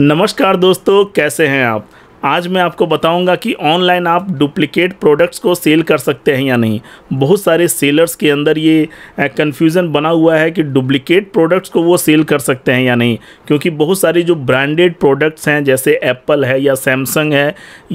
नमस्कार दोस्तों कैसे हैं आप आज मैं आपको बताऊंगा कि ऑनलाइन आप डुप्लीकेट प्रोडक्ट्स को सेल कर सकते हैं या नहीं बहुत सारे सेलर्स के अंदर ये कन्फ्यूज़न बना हुआ है कि डुप्लीकेट प्रोडक्ट्स को वो सेल कर सकते हैं या नहीं क्योंकि बहुत सारे जो ब्रांडेड प्रोडक्ट्स हैं जैसे एप्पल है या सैमसंग है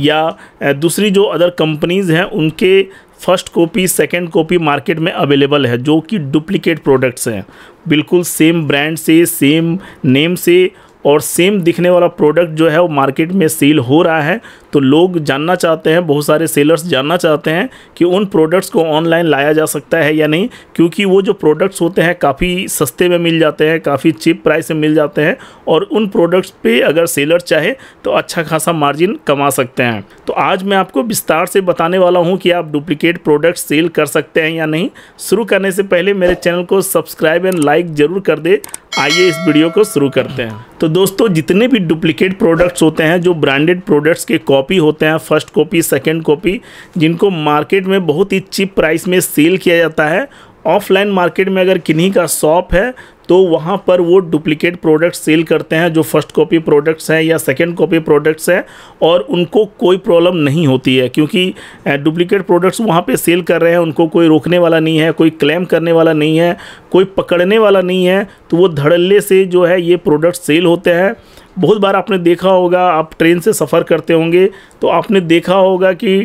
या दूसरी जो अदर कंपनीज़ हैं उनके first copy second copy market में अवेलेबल है जो कि डुप्लीकेट प्रोडक्ट्स हैं बिल्कुल सेम ब्रांड से सेम नेम से और सेम दिखने वाला प्रोडक्ट जो है वो मार्केट में सेल हो रहा है तो लोग जानना चाहते हैं बहुत सारे सेलर्स जानना चाहते हैं कि उन प्रोडक्ट्स को ऑनलाइन लाया जा सकता है या नहीं क्योंकि वो जो प्रोडक्ट्स होते हैं काफ़ी सस्ते में मिल जाते हैं काफ़ी चीप प्राइस में मिल जाते हैं और उन प्रोडक्ट्स पे अगर सेलर चाहे तो अच्छा खासा मार्जिन कमा सकते हैं तो आज मैं आपको विस्तार से बताने वाला हूँ कि आप डुप्लीकेट प्रोडक्ट सेल कर सकते हैं या नहीं शुरू करने से पहले मेरे चैनल को सब्सक्राइब एंड लाइक ज़रूर कर दे आइए इस वीडियो को शुरू करते हैं तो दोस्तों जितने भी डुप्लीकेट प्रोडक्ट्स होते हैं जो ब्रांडेड प्रोडक्ट्स के कॉपी होते हैं फर्स्ट कॉपी सेकंड कॉपी जिनको मार्केट में बहुत ही चिप प्राइस में सेल किया जाता है ऑफलाइन मार्केट में अगर किन्हीं का शॉप है तो वहाँ पर वो डुप्लीकेट प्रोडक्ट सेल करते हैं जो फर्स्ट कॉपी प्रोडक्ट्स हैं या सेकंड कॉपी प्रोडक्ट्स हैं और उनको कोई प्रॉब्लम नहीं होती है क्योंकि डुप्लीकेट प्रोडक्ट्स वहाँ पे सेल कर रहे हैं उनको कोई रोकने वाला नहीं है कोई क्लेम करने वाला नहीं है कोई पकड़ने वाला नहीं है तो वो धड़ल्ले से जो है ये प्रोडक्ट सेल होते हैं बहुत बार आपने देखा होगा आप ट्रेन से सफ़र करते होंगे तो आपने देखा होगा कि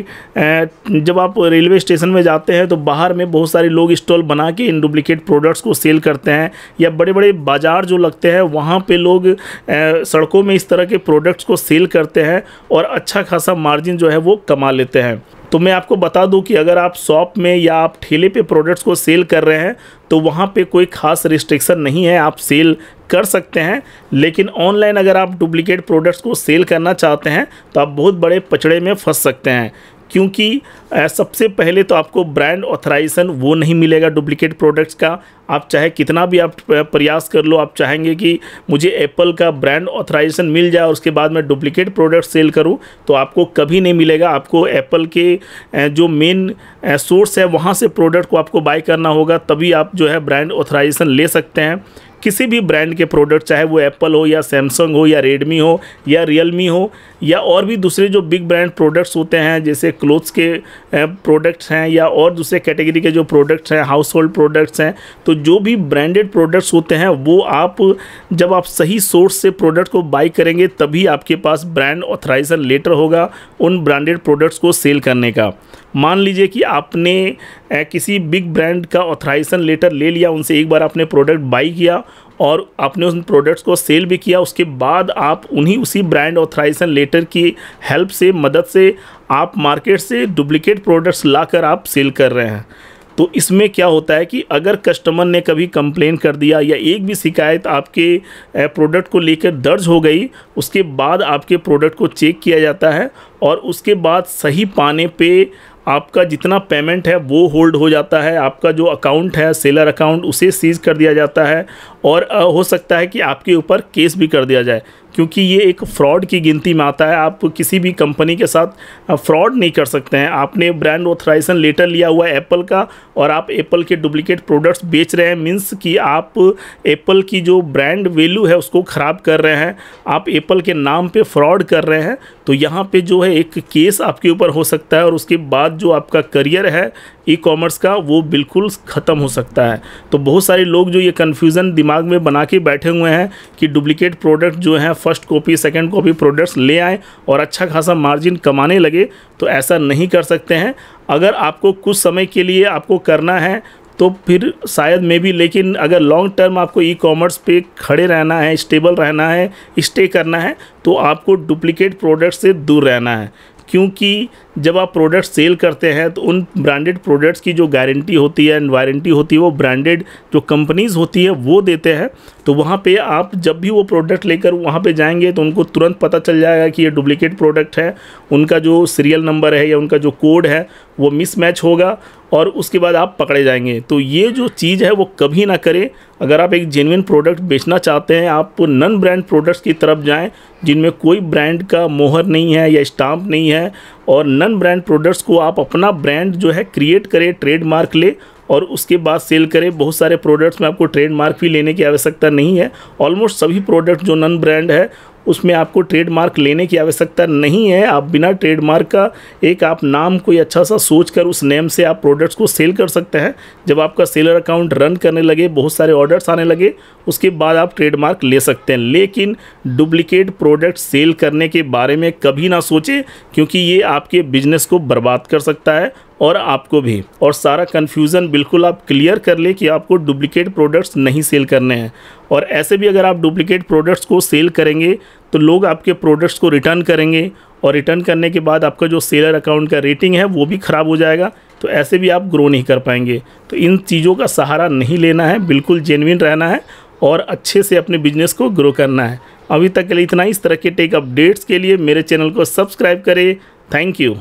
जब आप रेलवे स्टेशन में जाते हैं तो बाहर में बहुत सारे लोग स्टॉल बना के इन डुप्लिकेट प्रोडक्ट्स को सेल करते हैं या बड़े बड़े बाज़ार जो लगते हैं वहाँ पे लोग सड़कों में इस तरह के प्रोडक्ट्स को सेल करते हैं और अच्छा खासा मार्जिन जो है वो कमा लेते हैं तो मैं आपको बता दूं कि अगर आप शॉप में या आप ठेले पे प्रोडक्ट्स को सेल कर रहे हैं तो वहाँ पे कोई ख़ास रिस्ट्रिक्शन नहीं है आप सेल कर सकते हैं लेकिन ऑनलाइन अगर आप डुप्लीकेट प्रोडक्ट्स को सेल करना चाहते हैं तो आप बहुत बड़े पचड़े में फंस सकते हैं क्योंकि सबसे पहले तो आपको ब्रांड ऑथराइजेशन वो नहीं मिलेगा डुप्लीकेट प्रोडक्ट्स का आप चाहे कितना भी आप प्रयास कर लो आप चाहेंगे कि मुझे एप्पल का ब्रांड ऑथराइजेशन मिल जाए और उसके बाद मैं डुप्लीकेट प्रोडक्ट सेल करूं तो आपको कभी नहीं मिलेगा आपको एप्पल के जो मेन सोर्स है वहां से प्रोडक्ट को आपको बाय करना होगा तभी आप जो है ब्रांड ऑथराइजेशन ले सकते हैं किसी भी ब्रांड के प्रोडक्ट चाहे वो एप्पल हो या सैमसंग हो या रेडमी हो या रियलमी हो या और भी दूसरे जो बिग ब्रांड प्रोडक्ट्स होते हैं जैसे क्लोथ्स के प्रोडक्ट्स हैं या और दूसरे कैटेगरी के जो प्रोडक्ट्स हैं हाउस होल्ड प्रोडक्ट्स हैं तो जो भी ब्रांडेड प्रोडक्ट्स होते हैं वो आप जब आप सही सोर्स से प्रोडक्ट को बाई करेंगे तभी आपके पास ब्रांड ऑथराइजर लेटर होगा उन ब्रांडेड प्रोडक्ट्स को सेल करने का मान लीजिए कि आपने किसी बिग ब्रांड का ऑथराइजेशन लेटर ले लिया उनसे एक बार आपने प्रोडक्ट बाई किया और आपने उन प्रोडक्ट्स को सेल भी किया उसके बाद आप उन्हीं उसी ब्रांड ऑथराइजेशन लेटर की हेल्प से मदद से आप मार्केट से डुप्लिकेट प्रोडक्ट्स लाकर आप सेल कर रहे हैं तो इसमें क्या होता है कि अगर कस्टमर ने कभी कंप्लेन कर दिया या एक भी शिकायत आपके प्रोडक्ट को लेकर दर्ज हो गई उसके बाद आपके प्रोडक्ट को चेक किया जाता है और उसके बाद सही पाने पे आपका जितना पेमेंट है वो होल्ड हो जाता है आपका जो अकाउंट है सेलर अकाउंट उसे सीज़ कर दिया जाता है और हो सकता है कि आपके ऊपर केस भी कर दिया जाए क्योंकि ये एक फ्रॉड की गिनती में आता है आप किसी भी कंपनी के साथ फ्रॉड नहीं कर सकते हैं आपने ब्रांड ऑथराइजेशन लेटर लिया हुआ है एप्पल का और आप एप्पल के डुप्लीकेट प्रोडक्ट्स बेच रहे हैं मीन्स कि आप एप्पल की जो ब्रांड वैल्यू है उसको ख़राब कर रहे हैं आप एप्पल के नाम पे फ्रॉड कर रहे हैं तो यहाँ पे जो है एक केस आपके ऊपर हो सकता है और उसके बाद जो आपका करियर है ई कॉमर्स का वो बिल्कुल ख़त्म हो सकता है तो बहुत सारे लोग जो ये कन्फ्यूज़न दिमाग दिमाग में बना के बैठे हुए हैं कि डुप्लीकेट प्रोडक्ट जो हैं first copy second copy products ले आएँ और अच्छा खासा मार्जिन कमाने लगे तो ऐसा नहीं कर सकते हैं अगर आपको कुछ समय के लिए आपको करना है तो फिर शायद मे भी लेकिन अगर लॉन्ग टर्म आपको ई कॉमर्स पे खड़े रहना है स्टेबल रहना है स्टे करना है तो आपको डुप्लीकेट प्रोडक्ट से दूर रहना है क्योंकि जब आप प्रोडक्ट सेल करते हैं तो उन ब्रांडेड प्रोडक्ट्स की जो गारंटी होती है एंड वारंटी होती है वो ब्रांडेड जो कंपनीज़ होती है वो देते हैं तो वहाँ पे आप जब भी वो प्रोडक्ट लेकर वहाँ पे जाएंगे तो उनको तुरंत पता चल जाएगा कि ये डुप्लीकेट प्रोडक्ट है उनका जो सीरियल नंबर है या उनका जो कोड है वो मिसमैच होगा और उसके बाद आप पकड़े जाएंगे तो ये जो चीज़ है वो कभी ना करें अगर आप एक जेनविन प्रोडक्ट बेचना चाहते हैं आप नन ब्रांड प्रोडक्ट्स की तरफ जाएं जिनमें कोई ब्रांड का मोहर नहीं है या स्टाम्प नहीं है और नन ब्रांड प्रोडक्ट्स को आप अपना ब्रांड जो है क्रिएट करें ट्रेडमार्क ले और उसके बाद सेल करें बहुत सारे प्रोडक्ट्स में आपको ट्रेडमार्क भी लेने की आवश्यकता नहीं है ऑलमोस्ट सभी प्रोडक्ट जो नन ब्रांड है उसमें आपको ट्रेडमार्क लेने की आवश्यकता नहीं है आप बिना ट्रेडमार्क का एक आप नाम कोई अच्छा सा सोच कर उस नेम से आप प्रोडक्ट्स को सेल कर सकते हैं जब आपका सेलर अकाउंट रन करने लगे बहुत सारे ऑर्डर्स आने लगे उसके बाद आप ट्रेडमार्क ले सकते हैं लेकिन डुप्लिकेट प्रोडक्ट सेल करने के बारे में कभी ना सोचें क्योंकि ये आपके बिजनेस को बर्बाद कर सकता है और आपको भी और सारा कन्फ्यूज़न बिल्कुल आप क्लियर कर लें कि आपको डुप्लिकेट प्रोडक्ट्स नहीं सेल करने हैं और ऐसे भी अगर आप डुप्लिकेट प्रोडक्ट्स को सेल करेंगे तो लोग आपके प्रोडक्ट्स को रिटर्न करेंगे और रिटर्न करने के बाद आपका जो सेलर अकाउंट का रेटिंग है वो भी ख़राब हो जाएगा तो ऐसे भी आप ग्रो नहीं कर पाएंगे तो इन चीज़ों का सहारा नहीं लेना है बिल्कुल जेनविन रहना है और अच्छे से अपने बिजनेस को ग्रो करना है अभी तक के लिए इतना ही इस तरह के टेक अपडेट्स के लिए मेरे चैनल को सब्सक्राइब करें थैंक यू